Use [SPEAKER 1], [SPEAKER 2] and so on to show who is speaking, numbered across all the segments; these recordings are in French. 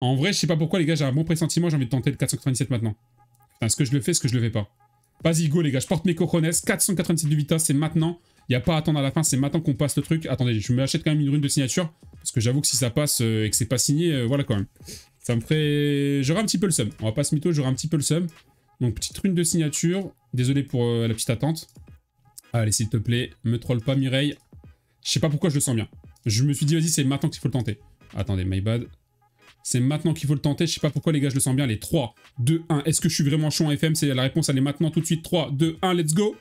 [SPEAKER 1] En vrai, je sais pas pourquoi, les gars, j'ai un bon pressentiment, j'ai envie de tenter le 497 maintenant. Enfin, ce que je le fais, ce que je le fais pas Vas-y, go, les gars, je porte mes cojones. 497 de Vita, c'est maintenant. Il a pas à attendre à la fin, c'est maintenant qu'on passe le truc. Attendez, je me achète quand même une rune de signature. Parce que j'avoue que si ça passe euh, et que c'est pas signé, euh, voilà quand même. Ça me ferait... J'aurai un petit peu le seum. On va pas se mytho, j'aurai un petit peu le seum. Donc, petite rune de signature. Désolé pour euh, la petite attente. Allez, s'il te plaît, me troll pas Mireille. Je sais pas pourquoi je le sens bien. Je me suis dit, vas-y, c'est maintenant qu'il faut le tenter. Attendez, my bad. C'est maintenant qu'il faut le tenter. Je sais pas pourquoi, les gars, je le sens bien. Les 3, 2, 1. Est-ce que je suis vraiment chaud en FM C'est la réponse, elle est maintenant tout de suite. 3, 2, 1, let's go.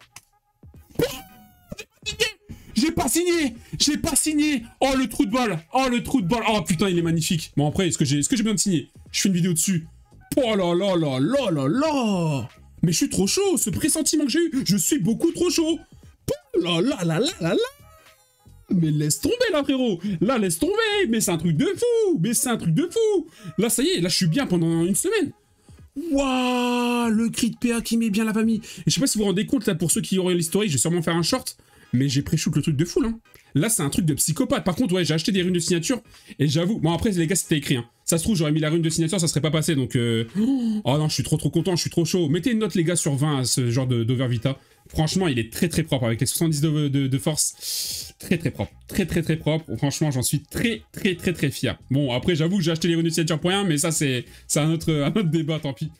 [SPEAKER 1] J'ai pas signé J'ai pas signé Oh, le trou de balle Oh, le trou de balle Oh, putain, il est magnifique Bon, après, est-ce que j'ai est de signer Je fais une vidéo dessus. Oh là là
[SPEAKER 2] là là là là Mais je suis trop chaud Ce pressentiment que j'ai eu Je suis beaucoup trop chaud Oh là là là là là là
[SPEAKER 1] mais laisse tomber là frérot Là laisse tomber Mais c'est un truc de fou Mais c'est un truc de fou Là ça y est, là je suis bien pendant une semaine Waouh Le cri de PA qui met bien la famille Et je sais pas si vous vous rendez compte là pour ceux qui auraient l'historique, je vais sûrement faire un short, mais j'ai pré-shoot le truc de fou là. Hein. Là c'est un truc de psychopathe. Par contre ouais j'ai acheté des runes de signature et j'avoue. Bon après les gars c'était écrit hein. Ça se trouve j'aurais mis la rune de signature, ça serait pas passé donc euh, Oh non je suis trop trop content, je suis trop chaud. Mettez une note les gars sur 20 à ce genre d'overvita. Franchement, il est très très propre avec les 70 de, force. Très très propre. Très très très propre. Franchement, j'en suis très très très très fier. Bon, après, j'avoue que j'ai acheté les runes mais ça, c'est un autre, un autre débat, tant pis.